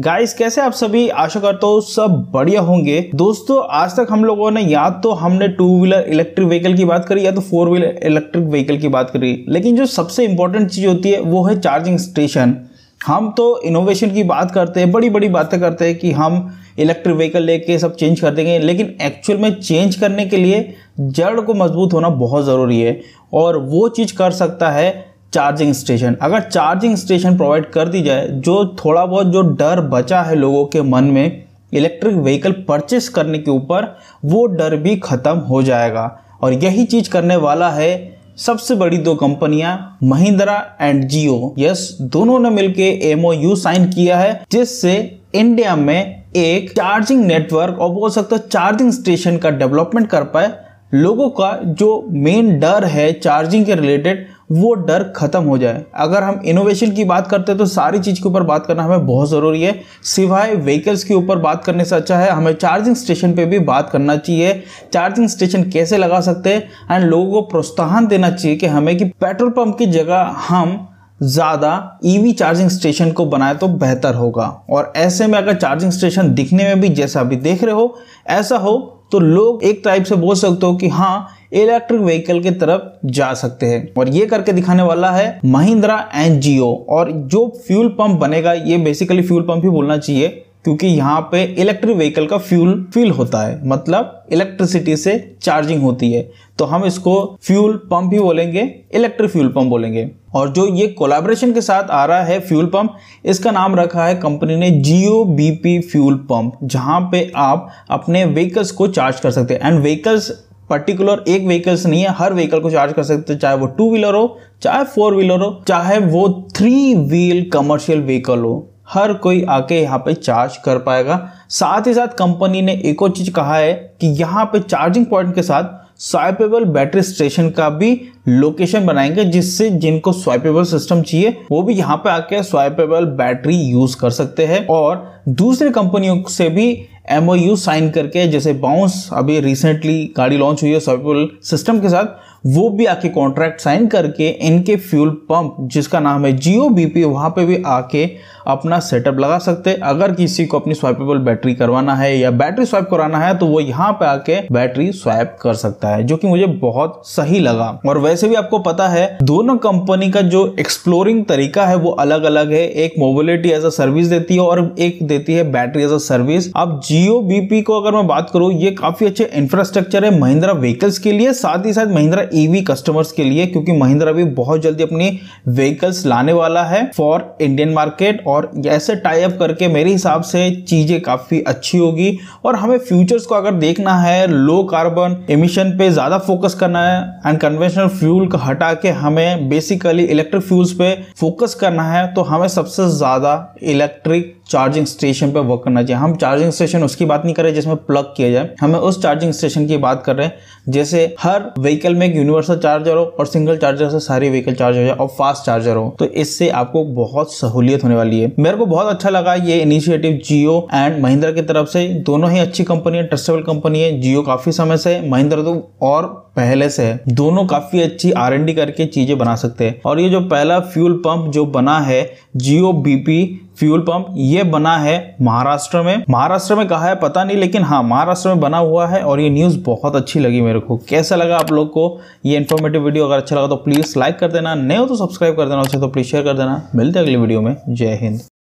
guys कैसे आप सभी आशा करता हूँ सब बढ़िया होंगे दोस्तों आज तक हम लोगों ने या तो हमने टू व्हीलर इलेक्ट्रिक व्हीकल की बात करी या तो फोर व्हीलर इलेक्ट्रिक व्हीकल की बात करी लेकिन जो सबसे इंपॉर्टेंट चीज़ होती है वो है चार्जिंग स्टेशन हम तो इनोवेशन की बात करते हैं बड़ी बड़ी बातें करते हैं कि हम इलेक्ट्रिक व्हीकल लेके सब चेंज कर देंगे लेकिन एक्चुअल में चेंज करने के लिए जड़ को मजबूत होना बहुत ज़रूरी है और वो चीज़ कर सकता है चार्जिंग स्टेशन अगर चार्जिंग स्टेशन प्रोवाइड कर दी जाए जो थोड़ा बहुत जो डर बचा है लोगों के मन में इलेक्ट्रिक व्हीकल परचेस करने के ऊपर वो डर भी ख़त्म हो जाएगा और यही चीज़ करने वाला है सबसे बड़ी दो कंपनियां महिंद्रा एंड जियो यस दोनों ने मिलकर एमओयू साइन किया है जिससे इंडिया में एक चार्जिंग नेटवर्क और बोल सकते चार्जिंग स्टेशन का डेवलपमेंट कर पाए लोगों का जो मेन डर है चार्जिंग के रिलेटेड वो डर खत्म हो जाए अगर हम इनोवेशन की बात करते हैं तो सारी चीज़ के ऊपर बात करना हमें बहुत ज़रूरी है सिवाय व्हीकल्स के ऊपर बात करने से अच्छा है हमें चार्जिंग स्टेशन पे भी बात करना चाहिए चार्जिंग स्टेशन कैसे लगा सकते हैं एंड लोगों को प्रोत्साहन देना चाहिए कि हमें कि पेट्रोल पंप की जगह हम ज़्यादा ईवी चार्जिंग स्टेशन को बनाए तो बेहतर होगा और ऐसे में अगर चार्जिंग स्टेशन दिखने में भी जैसा अभी देख रहे हो ऐसा हो तो लोग एक टाइप से बोल सकते हो कि हाँ इलेक्ट्रिक व्हीकल की तरफ जा सकते हैं और ये करके दिखाने वाला है महिंद्रा एन और जो फ्यूल पंप बनेगा ये बेसिकली फ्यूल पंप ही बोलना चाहिए क्योंकि यहाँ पे इलेक्ट्रिक व्हीकल का फ्यूल फिल होता है मतलब इलेक्ट्रिसिटी से चार्जिंग होती है तो हम इसको फ्यूल पंप ही बोलेंगे इलेक्ट्रिक फ्यूल पंप बोलेंगे और जो ये कोलाब्रेशन के साथ आ रहा है फ्यूल पंप इसका नाम रखा है कंपनी ने जियो बीपी फ्यूल पंप जहाँ पे आप अपने व्हीकल्स को चार्ज कर सकते हैं एंड व्हीकल्स पर्टिकुलर एक व्हीकल्स नहीं है हर व्हीकल को चार्ज कर सकते हैं चाहे वो टू व्हीलर हो चाहे फोर व्हीलर हो चाहे वो थ्री व्हील कमर्शियल व्हीकल हो हर कोई आके यहाँ पे चार्ज कर पाएगा साथ ही साथ कंपनी ने एक और चीज़ कहा है कि यहाँ पे चार्जिंग पॉइंट के साथ स्वाइपेबल बैटरी स्टेशन का भी लोकेशन बनाएंगे जिससे जिनको स्वाइपेबल सिस्टम चाहिए वो भी यहाँ पे आके स्वाइपेबल बैटरी यूज कर सकते हैं और दूसरी कंपनियों से भी एमओ साइन करके जैसे बाउंस अभी रिसेंटली गाड़ी लॉन्च हुई है स्वाइपेबल सिस्टम के साथ वो भी आके कॉन्ट्रैक्ट साइन करके इनके फ्यूल पंप जिसका नाम है जियो बी पी वहाँ पर भी आके अपना सेटअप लगा सकते हैं अगर किसी को अपनी स्वाइपेबल बैटरी करवाना है या बैटरी स्वाइप कराना है तो वो यहाँ पे आके बैटरी स्वाइप कर सकता है जो कि मुझे बहुत सही लगा और वैसे भी आपको पता है दोनों कंपनी का जो एक्सप्लोरिंग तरीका है वो अलग अलग है एक मोबिलिटी एज अ सर्विस देती है और एक देती है बैटरी एज अ सर्विस अब जियो बीपी को अगर मैं बात करूँ ये काफी अच्छे इंफ्रास्ट्रक्चर है महिंद्रा व्हीकल्स के लिए साथ ही साथ महिंद्रा ईवी e कस्टमर्स के लिए क्योंकि महिंद्रा भी बहुत जल्दी अपनी व्हीकल्स लाने वाला है फॉर इंडियन मार्केट और ऐसे टाइप करके मेरे हिसाब से चीज़ें काफ़ी अच्छी होगी और हमें फ्यूचर्स को अगर देखना है लो कार्बन एमिशन पे ज़्यादा फोकस करना है एंड कन्वेंशनल फ्यूल को हटा के हमें बेसिकली इलेक्ट्रिक फ्यूल्स पे फोकस करना है तो हमें सबसे ज़्यादा इलेक्ट्रिक चार्जिंग स्टेशन पर वर्क करना चाहिए हम चार्जिंग स्टेशन उसकी बात नहीं कर रहे जिसमें प्लग किया जाए हमें उस चार्जिंग स्टेशन की बात कर रहे हैं जैसे हर व्हीकल में एक यूनिवर्सल चार्जर हो और सिंगल चार्जर से सारी व्हीकल चार्ज हो जाए और फास्ट चार्जर हो तो इससे आपको बहुत सहूलियत होने वाली है मेरे को बहुत अच्छा लगा ये इनिशिएटिव जियो एंड महिंद्रा की तरफ से दोनों ही अच्छी कंपनी है ट्रस्टेबल कंपनी है जियो काफी समय से महिंद्रा तो और पहले से है दोनों काफ़ी अच्छी आर करके चीज़ें बना सकते हैं और ये जो पहला फ्यूल पंप जो बना है जियो बीपी फ्यूल पंप ये बना है महाराष्ट्र में महाराष्ट्र में कहा है पता नहीं लेकिन हाँ महाराष्ट्र में बना हुआ है और ये न्यूज़ बहुत अच्छी लगी मेरे को कैसा लगा आप लोग को ये इन्फॉर्मेटिव वीडियो अगर अच्छा लगा तो प्लीज़ लाइक कर देना नए हो तो सब्सक्राइब कर देना उसे अच्छा तो प्लीज़ शेयर कर देना मिलते हैं अगली वीडियो में जय हिंद